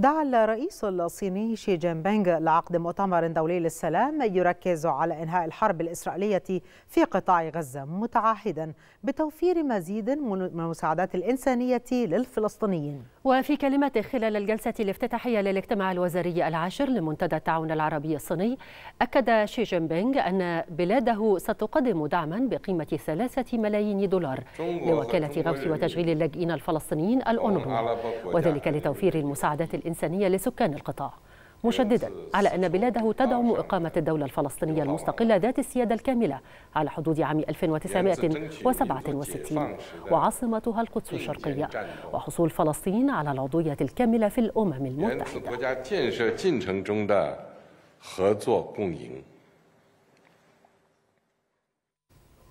دعا الرئيس الصيني شي جين بينغ لعقد مؤتمر دولي للسلام يركز على إنهاء الحرب الإسرائيلية في قطاع غزة متعهدا بتوفير مزيد من المساعدات الإنسانية للفلسطينيين وفي كلمه خلال الجلسة الافتتاحية للاجتماع الوزاري العاشر لمنتدى التعاون العربي الصيني أكد شي جين بينغ أن بلاده ستقدم دعما بقيمة ثلاثة ملايين دولار لوكالة غوث وتشغيل اللاجئين الفلسطينيين الأونروا وذلك لتوفير المساعدات الإنسانية الإنسانية لسكان القطاع مشددا على أن بلاده تدعم إقامة الدولة الفلسطينية المستقلة ذات السيادة الكاملة على حدود عام 1967 وعاصمتها القدس الشرقية وحصول فلسطين على العضوية الكاملة في الأمم المتحدة